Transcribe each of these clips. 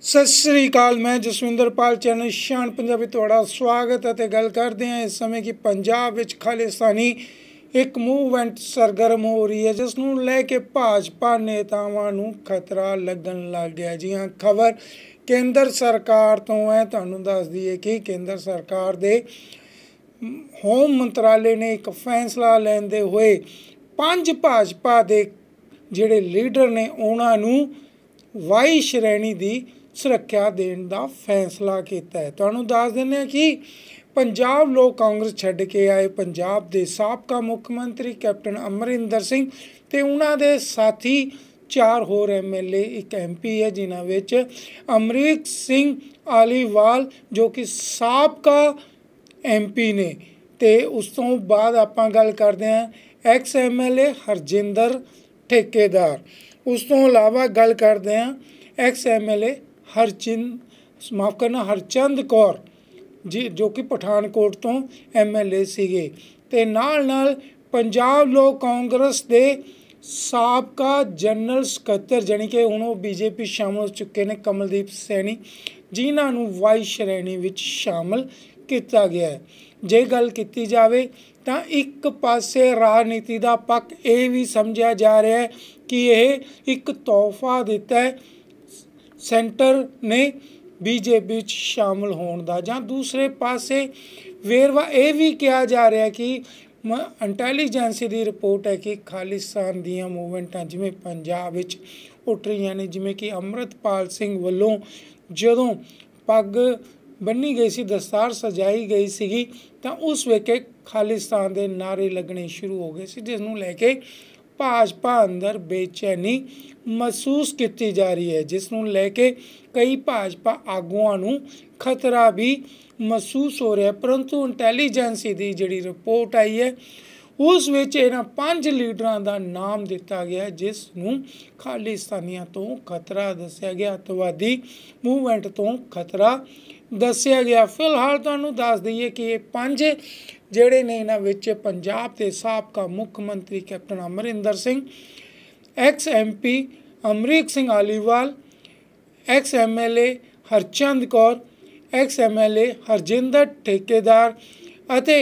ਸਤਿ ਸ੍ਰੀ ਅਕਾਲ ਮੈਂ ਜਸਵਿੰਦਰਪਾਲ ਚੈਨਲ ਸ਼ਾਨ ਪੰਜਾਬੀ ਤੁਹਾਡਾ ਸਵਾਗਤ ਹੈ ਤੇ ਗੱਲ ਕਰਦੇ ਹਾਂ ਇਸ ਸਮੇਂ ਕਿ ਪੰਜਾਬ ਵਿੱਚ ਖਾਲਿਸਤਾਨੀ ਇੱਕ ਮੂਵਮੈਂਟ ਸਰਗਰਮ ਹੋ ਰਹੀ ਹੈ ਜਿਸ ਨੂੰ ਲੈ ਕੇ ਭਾਜਪਾ ਨੇਤਾਵਾਂ ਨੂੰ ਖਤਰਾ ਲੱਗਣ ਲੱਗ ਗਿਆ ਜੀ ਹਾਂ ਖਬਰ ਕੇਂਦਰ ਸਰਕਾਰ ਤੋਂ ਹੈ ਤੁਹਾਨੂੰ ਦੱਸ ਦਈਏ ਕਿ ਕੇਂਦਰ ਸਰਕਾਰ ਦੇ ਹੋਮ ਮੰਤਰਾਲੇ ਨੇ ਇੱਕ ਫੈਸਲਾ ਲੈਂਦੇ ਹੋਏ ਪੰਜ ਭਾਜਪਾ ਦੇ ਜਿਹੜੇ ਲੀਡਰ ਨੇ ਉਹਨਾਂ ਨੂੰ ਵਾਈ ਸ਼੍ਰੇਣੀ ਦੀ ਸੁਰੱਖਿਆ ਦੇਣ ਦਾ ਫੈਸਲਾ ਕੀਤਾ ਹੈ ਤੁਹਾਨੂੰ ਦੱਸ ਦਿੰਦੇ ਆ ਕਿ ਪੰਜਾਬ ਲੋਕ ਕਾਂਗਰਸ ਛੱਡ ਕੇ ਆਏ ਪੰਜਾਬ ਦੇ ਸਾਬਕਾ ਮੁੱਖ ਮੰਤਰੀ ਕੈਪਟਨ ਅਮਰਿੰਦਰ ਸਿੰਘ ਤੇ ਉਹਨਾਂ ਦੇ ਸਾਥੀ ਚਾਰ ਹੋਰ ਐਮਐਲਏ ਇੱਕ ਐਮਪੀ ਹੈ ਜਿਨ੍ਹਾਂ ਵਿੱਚ ਅਮਰੀਕ ਸਿੰਘ ਆਲੀਵਾਲ ਜੋ ਕਿ ਸਾਬਕਾ ਐਮਪੀ ਨੇ ਤੇ ਉਸ ਤੋਂ ਬਾਅਦ ਆਪਾਂ ਗੱਲ ਕਰਦੇ ਹਾਂ ਐਕਸ ਐਮਐਲਏ ਹਰਜਿੰਦਰ ਠੇਕੇਦਾਰ ਉਸ ਤੋਂ ਇਲਾਵਾ ਗੱਲ ਕਰਦੇ ਹਾਂ ਐਕਸ ਐਮਐਲਏ ਹਰਚਿੰਦ ਮਾਫ ਕਰਨਾ ਹਰਚੰਦ ਕੌਰ ਜੀ ਜੋ ਕਿ ਪਠਾਨਕੋਟ ਤੋਂ ਐਮਐਲਏ ਸੀਗੇ ਤੇ ਨਾਲ ਨਾਲ ਪੰਜਾਬ ਲੋਕ ਕਾਂਗਰਸ ਦੇ ਸਾਬਕਾ ਜਨਰਲ ਸਕੱਤਰ ਜਾਨੀ ਕਿ ਹੁਣ ਉਹ ਬੀਜੇਪੀ ਸ਼ਾਮਲ ਹੋ ਚੁੱਕੇ ਨੇ ਕਮਲਦੀਪ ਸੈਣੀ ਜਿਨ੍ਹਾਂ ਨੂੰ ਵਾਈ ਸ਼੍ਰੇਣੀ ਵਿੱਚ ਸ਼ਾਮਲ ਕੀਤਾ ਗਿਆ ਹੈ ਜੇ ਗੱਲ ਕੀਤੀ ਜਾਵੇ ਤਾਂ ਇੱਕ ਪਾਸੇ ਰਾਜਨੀਤੀ ਦਾ ਪੱਖ ਇਹ ਵੀ ਸਮਝਿਆ ਜਾ ਰਿਹਾ ਹੈ ਕਿ ਇਹ ਇੱਕ ਤੋਹਫਾ ਦਿੱਤਾ ਹੈ ਸੈਂਟਰ ਨੇ ਬੀਜੇਪੀ ਵਿੱਚ ਸ਼ਾਮਲ ਹੋਣ ਦਾ ਜਾਂ ਦੂਸਰੇ ਪਾਸੇ ਵੇਰਵਾ ਇਹ ਵੀ ਕਿਹਾ ਜਾ ਰਿਹਾ ਕਿ ਇੰਟੈਲੀਜੈਂਸੀ ਦੀ ਰਿਪੋਰਟ ਹੈ ਕਿ ਖਾਲਿਸਤਾਨ ਦੀਆਂ ਮੂਵਮੈਂਟਾਂ ਜਿਵੇਂ ਪੰਜਾਬ ਵਿੱਚ ਉੱਠ ਰਹੀਆਂ ਨੇ ਜਿਵੇਂ ਕਿ ਅਮਰਤਪਾਲ ਸਿੰਘ ਵੱਲੋਂ ਜਦੋਂ ਪੱਗ ਬੰਨੀ ਗਈ ਸੀ ਦਸਤਾਰ ਸਜਾਈ ਗਈ ਸੀਗੀ ਤਾਂ ਉਸ ਵੇਲੇ ਖਾਲਿਸਤਾਨ ਦੇ ਨਾਰੇ ਲੱਗਣੇ ਸ਼ੁਰੂ ਹੋ ਗਏ ਸੀ ਜਿਸ ਨੂੰ ਲੈ ਕੇ ਭਾਜਪਾ ਅੰਦਰ ਬੇਚੈਨੀ ਮਹਿਸੂਸ ਕੀਤੀ ਜਾ ਰਹੀ ਹੈ ਜਿਸ ਨੂੰ ਲੈ ਕੇ ਕਈ ਭਾਜਪਾ ਆਗੂਆਂ ਨੂੰ ਖਤਰਾ ਵੀ ਮਹਿਸੂਸ ਹੋ ਰਿਹਾ ਪਰੰਤੂ ਇੰਟੈਲੀਜੈਂਸੀ ਦੀ ਜਿਹੜੀ ਰਿਪੋਰਟ ਆਈ ਹੈ ਉਸ ਵਿੱਚ ਇਹਨਾਂ ਪੰਜ ਲੀਡਰਾਂ ਦਾ ਨਾਮ ਦਿੱਤਾ ਗਿਆ ਜਿਸ ਨੂੰ ਖਾਲਿਸਤਾਨੀਆਂ ਤੋਂ ਖਤਰਾ ਦੱਸਿਆ ਗਿਆ ਅਤਵਾਦੀ ਮੂਵਮੈਂਟ ਤੋਂ ਖਤਰਾ ਦੱਸਿਆ ਗਿਆ ਫਿਲਹਾਲ ਤੁਹਾਨੂੰ ਦੱਸ ਦਈਏ ਕਿ ਇਹ ਪੰਜ ਜਿਹੜੇ ਨੇ ਇਹਨਾਂ ਵਿੱਚ ਪੰਜਾਬ ਦੇ ਸਾਬਕਾ ਮੁੱਖ ਮੰਤਰੀ captain Amarinder Singh ex MP Amrik Singh Aliwal ex MLA Harchand Kaur ex MLA Harjinder Thekedar ਅਤੇ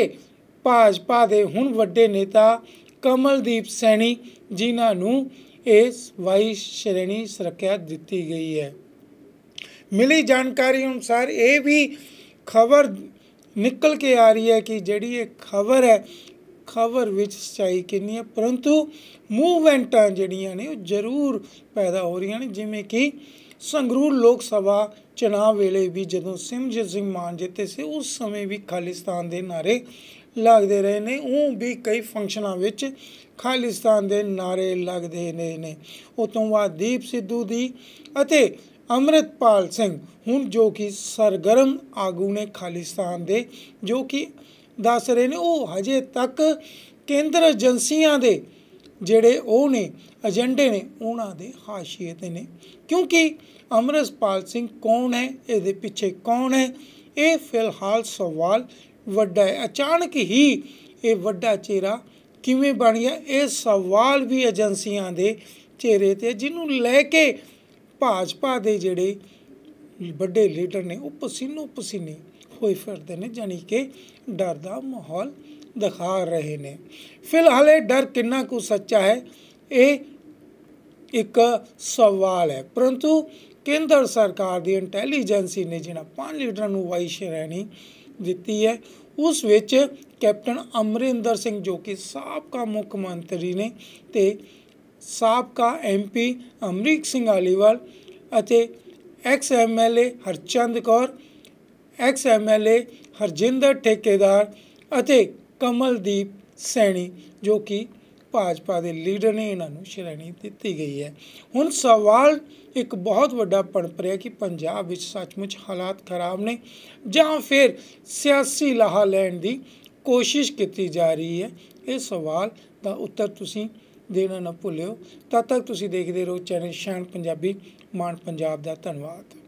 ਭਾਜਪਾ ਦੇ ਹੁਣ ਵੱਡੇ ਨੇਤਾ ਕਮਲਦੀਪ ਸੈਣੀ ਜਿਨ੍ਹਾਂ ਨੂੰ ਇਸ ਵਾਈਸ ਸ਼੍ਰੇਣੀ ਸੁਰੱਖਿਆ ਦਿੱਤੀ ਗਈ ਹੈ ਮਿਲੀ ਜਾਣਕਾਰੀ ਅਨੁਸਾਰ ਇਹ ਵੀ ਖਬਰ ਨਿਕਲ ਕੇ ਆ ਰਹੀ ਹੈ ਕਿ ਜਿਹੜੀ ਇਹ ਖਬਰ ਹੈ ਖਬਰ ਵਿੱਚ ਸਚਾਈ ਕਿੰਨੀ ਹੈ ਪਰੰਤੂ ਮੂਵਮੈਂਟਾਂ ਜਿਹੜੀਆਂ ਨੇ ਉਹ ਜ਼ਰੂਰ ਪੈਦਾ ਹੋ ਰਹੀਆਂ ਨੇ ਜਿਵੇਂ ਕਿ ਸੰਗਰੂਰ ਲੋਕ ਸਭਾ ਚੁਣਾਵ ਵੇਲੇ ਵੀ ਜਦੋਂ ਸਿਮਜੀਤ ਸਿੰਘ ਮਾਨ ਜਿੱਤੇ ਸੀ ਉਸ ਸਮੇਂ ਵੀ ਖਾਲਿਸਤਾਨ ਦੇ ਨਾਰੇ ਲੱਗਦੇ ਰਹੇ ਨੇ ਉਹ ਵੀ ਕਈ ਫੰਕਸ਼ਨਾਂ ਵਿੱਚ ਖਾਲਿਸਤਾਨ ਦੇ ਨਾਰੇ ਲੱਗਦੇ ਨੇ ਨੇ ਉਸ ਬਾਅਦ ਦੀਪ ਸਿੱਧੂ ਦੀ ਅਤੇ ਅਮਰਿਤਪਾਲ ਸਿੰਘ ਹੁਣ ਜੋ ਕਿ ਸਰਗਰਮ ਆਗੂ ਨੇ ਖਾਲਿਸਤਾਨ ਦੇ ਜੋ ਕਿ ਦੱਸ ਰਹੇ ਨੇ ਉਹ ਹਜੇ ਤੱਕ ਕੇਂਦਰ ਏਜੰਸੀਆਂ ਦੇ ਜਿਹੜੇ ਉਹ ਨੇ ਏਜੰਡੇ ਨੇ ਉਹਨਾਂ ਦੇ ਹਾਸ਼ੀਏ ਤੇ ਨੇ ਕਿਉਂਕਿ ਅਮਰਿਤਪਾਲ ਸਿੰਘ ਕੌਣ ਹੈ ਇਹਦੇ ਪਿੱਛੇ ਕੌਣ ਹੈ ਇਹ ਫਿਲਹਾਲ ਸਵਾਲ ਵੱਡਾ ਹੈ ਅਚਾਨਕ ਹੀ ਇਹ ਵੱਡਾ ਚਿਹਰਾ ਕਿਵੇਂ ਬਣ ਗਿਆ ਇਹ ਸਵਾਲ ਵੀ ਏਜੰਸੀਆਂ ਦੇ ਚਿਹਰੇ ਤੇ ਜਿਹਨੂੰ ਲੈ ਕੇ ਭਾਜਪਾ ਦੇ ਜਿਹੜੇ ਵੱਡੇ ਲੀਡਰ ਨੇ ਉਹ ਪਸੀਨੋ ਪਸੀਨੇ ਹੋਏ ਫਿਰਦੇ ਨੇ ਜਾਨੀ ਕਿ ਡਰ ਦਾ ਮਾਹੌਲ ਦਿਖਾ ਰਹੇ ਨੇ ਫਿਲਹਾਲ ਇਹ ਡਰ ਕਿੰਨਾ ਕੁ ਸੱਚਾ ਹੈ ਇਹ ਇੱਕ ਸਵਾਲ ਹੈ ਪਰੰਤੂ ਕੇਂਦਰ ਸਰਕਾਰ ਦੀ ਇੰਟੈਲੀਜੈਂਸੀ ਨੇ ਜਿਹਨਾਂ ਪੰਜ ਲੀਡਰਾਂ ਨੂੰ ਵਾਈ ਸ਼੍ਰੇਣੀ ਦਿੱਤੀ ਹੈ ਉਸ ਵਿੱਚ ਕੈਪਟਨ ਅਮਰਿੰਦਰ ਸਿੰਘ ਜੋ ਕਿ ਸਾਬਕਾ ਮੁੱਖ ਮੰਤਰੀ ਨੇ ਤੇ ਸਾਬਕਾ ਐਮਪੀ ਅਮਰੀਕ ਸਿੰਘ ਆਲੀਵਾਲ ਅਤੇ ex MLA Harchand Kaur ex MLA Harjinder Thekedar ਅਤੇ ਕਮਲਦੀਪ ਸੈਣੀ ਜੋ ਕਿ ਭਾਜਪਾ ਦੇ ਲੀਡਰ ਨੇ ਇਹਨਾਂ ਨੂੰ ਸ਼੍ਰੇਣੀ ਦਿੱਤੀ ਗਈ ਹੈ ਹੁਣ ਸਵਾਲ ਇੱਕ ਬਹੁਤ ਵੱਡਾ ਪਣਪ ਕਿ ਪੰਜਾਬ ਵਿੱਚ ਸੱਚਮੁੱਚ ਹਾਲਾਤ ਖਰਾਬ ਨੇ ਜਾਂ ਫਿਰ ਸਿਆਸੀ ਲਾਹਾ ਲੈਣ ਦੀ ਕੋਸ਼ਿਸ਼ ਕੀਤੀ ਜਾ ਰਹੀ ਹੈ ਇਹ ਸਵਾਲ ਦਾ ਉੱਤਰ ਤੁਸੀਂ ਦੇਣਾ ਨਾ ਭੁੱਲਿਓ ਤਦ ਤੱਕ ਤੁਸੀਂ ਦੇਖਦੇ ਰਹੋ ਚੈਨਲ ਸ਼ਾਨ ਪੰਜਾਬੀ ਮਾਨ ਪੰਜਾਬ ਦਾ ਧੰਨਵਾਦ